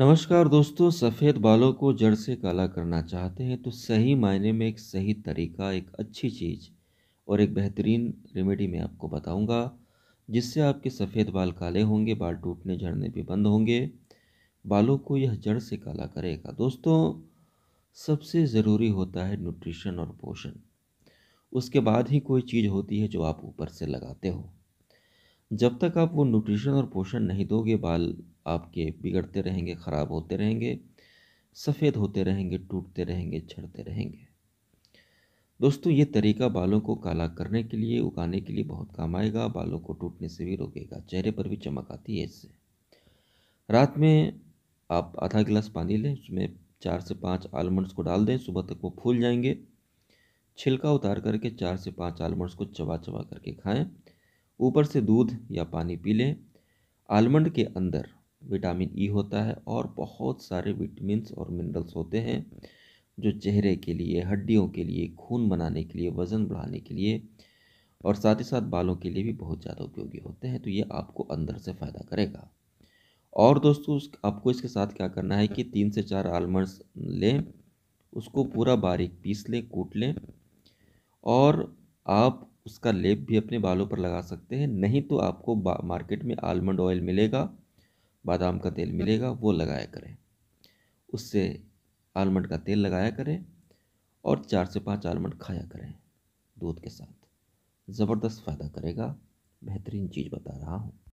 नमस्कार दोस्तों सफ़ेद बालों को जड़ से काला करना चाहते हैं तो सही मायने में एक सही तरीका एक अच्छी चीज़ और एक बेहतरीन रेमेडी मैं आपको बताऊंगा जिससे आपके सफ़ेद बाल काले होंगे बाल टूटने झड़ने भी बंद होंगे बालों को यह जड़ से काला करेगा दोस्तों सबसे ज़रूरी होता है न्यूट्रिशन और पोषण उसके बाद ही कोई चीज़ होती है जो आप ऊपर से लगाते हो जब तक आप वो न्यूट्रिशन और पोषण नहीं दोगे बाल आपके बिगड़ते रहेंगे ख़राब होते रहेंगे सफ़ेद होते रहेंगे टूटते रहेंगे छड़ते रहेंगे दोस्तों ये तरीका बालों को काला करने के लिए उगाने के लिए बहुत काम आएगा बालों को टूटने से भी रोकेगा चेहरे पर भी चमक आती है इससे रात में आप आधा गिलास पानी लें उसमें चार से पाँच आलमंड्स को डाल दें सुबह तक वो फूल जाएंगे छिलका उतार करके चार से पाँच आलमंड्स को चबा चबा करके खाएं ऊपर से दूध या पानी पी लें आलमंड के अंदर विटामिन ई e होता है और बहुत सारे विटामिनस और मिनरल्स होते हैं जो चेहरे के लिए हड्डियों के लिए खून बनाने के लिए वज़न बढ़ाने के लिए और साथ ही साथ बालों के लिए भी बहुत ज़्यादा उपयोगी होते हैं तो ये आपको अंदर से फ़ायदा करेगा और दोस्तों आपको इसके साथ क्या करना है कि तीन से चार आलमंड्स लें उसको पूरा बारीक पीस लें कूट लें और आप उसका लेप भी अपने बालों पर लगा सकते हैं नहीं तो आपको मार्केट में आलमंड ऑयल मिलेगा बादाम का तेल मिलेगा वो लगाया करें उससे आलमंड का तेल लगाया करें और चार से पाँच आलमंड खाया करें दूध के साथ ज़बरदस्त फ़ायदा करेगा बेहतरीन चीज़ बता रहा हूँ